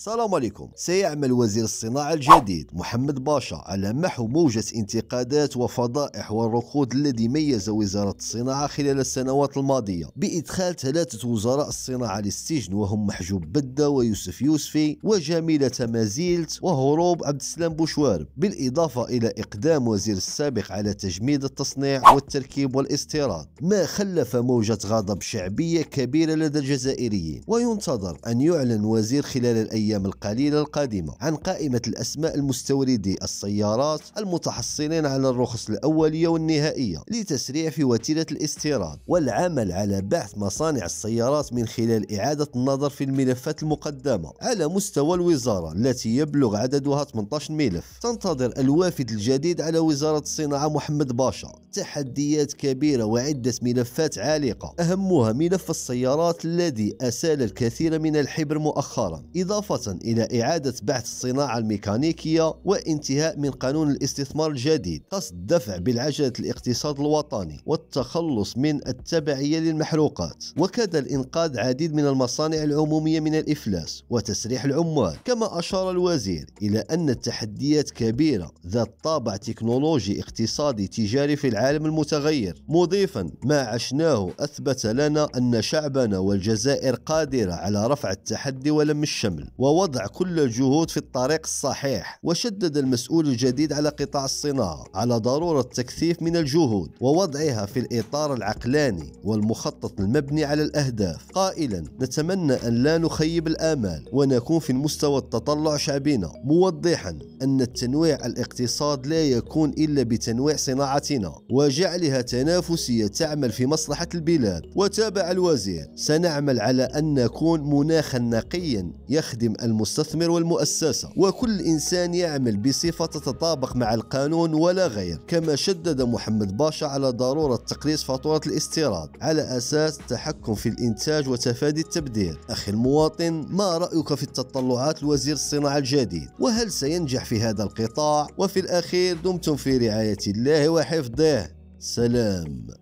السلام عليكم سيعمل وزير الصناعة الجديد محمد باشا على محو موجة انتقادات وفضائح والركود الذي ميز وزارة الصناعة خلال السنوات الماضية بإدخال ثلاثة وزراء الصناعة للسجن وهم محجوب بدة ويوسف يوسفي وجميلة مازيلت وهروب عبد السلام بوشوارب بالإضافة إلى إقدام وزير السابق على تجميد التصنيع والتركيب والاستيراد ما خلف موجة غضب شعبية كبيرة لدى الجزائريين وينتظر أن يعلن وزير خلال الأيام الأيام القليلة القادمة عن قائمة الأسماء المستوردي السيارات المتحصلين على الرخص الأولية والنهائية لتسريع في وتيرة الاستيراد والعمل على بعث مصانع السيارات من خلال إعادة النظر في الملفات المقدمة على مستوى الوزارة التي يبلغ عددها 18 ملف تنتظر الوافد الجديد على وزارة الصناعة محمد باشا تحديات كبيرة وعدة ملفات عالقة أهمها ملف السيارات الذي أسال الكثير من الحبر مؤخرا إضافة إلى إعادة بعث الصناعة الميكانيكية وانتهاء من قانون الاستثمار الجديد قصد الدفع بالعجلة الاقتصاد الوطني والتخلص من التبعية للمحروقات وكذا الإنقاذ عديد من المصانع العمومية من الإفلاس وتسريح العمال كما أشار الوزير إلى أن التحديات كبيرة ذات طابع تكنولوجي اقتصادي تجاري في العالم العالم المتغير مضيفا ما عشناه أثبت لنا أن شعبنا والجزائر قادرة على رفع التحدي ولم الشمل ووضع كل الجهود في الطريق الصحيح وشدد المسؤول الجديد على قطاع الصناعة على ضرورة تكثيف من الجهود ووضعها في الإطار العقلاني والمخطط المبني على الأهداف قائلا نتمنى أن لا نخيب الآمال ونكون في مستوى التطلع شعبنا موضحا أن التنويع الاقتصاد لا يكون إلا بتنويع صناعتنا وجعلها تنافسية تعمل في مصلحة البلاد وتابع الوزير سنعمل على أن نكون مناخا نقيا يخدم المستثمر والمؤسسة وكل إنسان يعمل بصفة تتطابق مع القانون ولا غير كما شدد محمد باشا على ضرورة تقليص فاتورة الاستيراد على أساس التحكم في الإنتاج وتفادي التبديل أخي المواطن ما رأيك في التطلعات لوزير الصناعة الجديد وهل سينجح في هذا القطاع وفي الأخير دمتم في رعاية الله وحفظه سلام